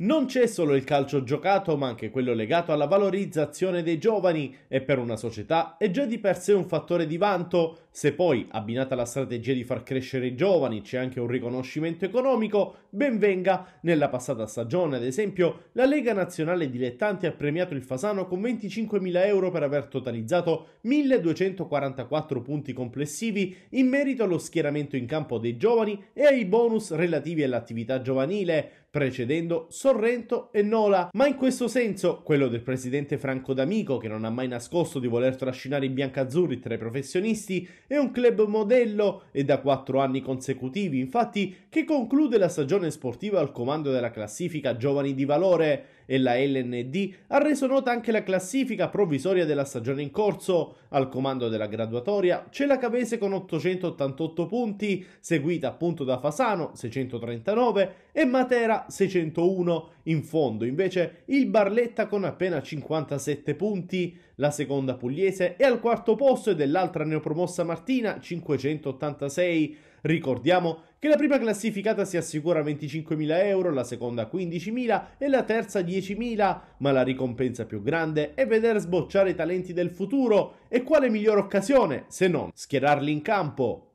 Non c'è solo il calcio giocato, ma anche quello legato alla valorizzazione dei giovani e per una società è già di per sé un fattore di vanto, se poi abbinata alla strategia di far crescere i giovani c'è anche un riconoscimento economico, ben venga. Nella passata stagione, ad esempio, la Lega Nazionale Dilettanti ha premiato il Fasano con 25.000 euro per aver totalizzato 1.244 punti complessivi in merito allo schieramento in campo dei giovani e ai bonus relativi all'attività giovanile precedendo Sorrento e Nola. Ma in questo senso, quello del presidente Franco D'Amico, che non ha mai nascosto di voler trascinare i biancazzurri tra i professionisti, è un club modello e da quattro anni consecutivi, infatti, che conclude la stagione sportiva al comando della classifica Giovani di Valore e la LND ha reso nota anche la classifica provvisoria della stagione in corso. Al comando della graduatoria c'è la Cavese con 888 punti, seguita appunto da Fasano 639 e Matera 601 in fondo, invece il Barletta con appena 57 punti, la seconda pugliese è al quarto posto e dell'altra neopromossa Martina 586. Ricordiamo che la prima classificata si assicura 25.000 euro, la seconda 15.000 e la terza 10.000, ma la ricompensa più grande è veder sbocciare i talenti del futuro e quale migliore occasione se non schierarli in campo.